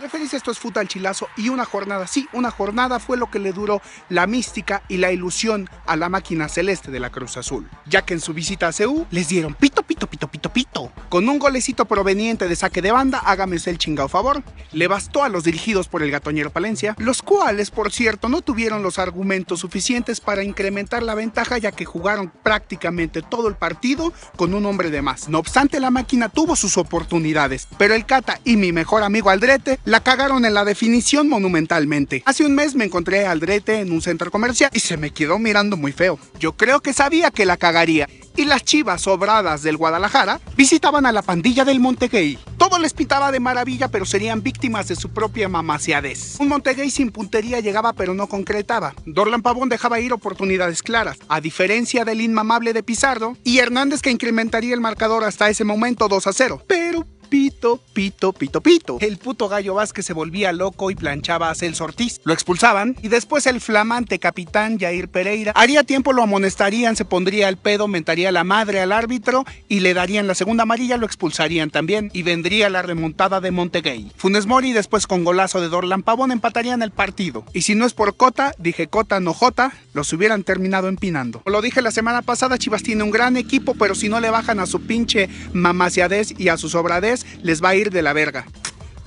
de Feliz, esto es Futal Chilazo y una jornada, sí, una jornada fue lo que le duró la mística y la ilusión a la máquina celeste de la Cruz Azul, ya que en su visita a CEU les dieron pito, pito, pito, pito, Con un golecito proveniente de saque de banda, hágame usted el chingado favor. Le bastó a los dirigidos por el gatoñero Palencia, los cuales, por cierto, no tuvieron los argumentos suficientes para incrementar la ventaja, ya que jugaron prácticamente todo el partido con un hombre de más. No obstante, la máquina tuvo sus oportunidades, pero el Cata y mi mejor amigo Aldrete la cagaron en la definición monumentalmente. Hace un mes me encontré a Aldrete en un centro comercial y se me quedó mirando muy feo. Yo creo que sabía que la cagaría y las chivas sobradas del Guadalajara visitaban a la pandilla del Montegay. Todo les pintaba de maravilla, pero serían víctimas de su propia mamaciadez. Un Montegay sin puntería llegaba, pero no concretaba. Dorlan Pavón dejaba ir oportunidades claras, a diferencia del inmamable de Pizarro y Hernández que incrementaría el marcador hasta ese momento 2 a 0. Pero Pito, pito, pito, pito. El puto gallo Vázquez se volvía loco y planchaba a Celso Ortiz. Lo expulsaban y después el flamante capitán Jair Pereira haría tiempo lo amonestarían, se pondría el pedo, mentaría la madre al árbitro y le darían la segunda amarilla, lo expulsarían también y vendría la remontada de Montegay. Funes Mori después con golazo de Dorlan Pavón empatarían el partido. Y si no es por Cota, dije Cota no Jota, los hubieran terminado empinando. lo dije la semana pasada, Chivas tiene un gran equipo, pero si no le bajan a su pinche mamaciadez y a su sobradez, les va a ir de la verga.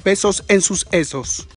Pesos en sus esos.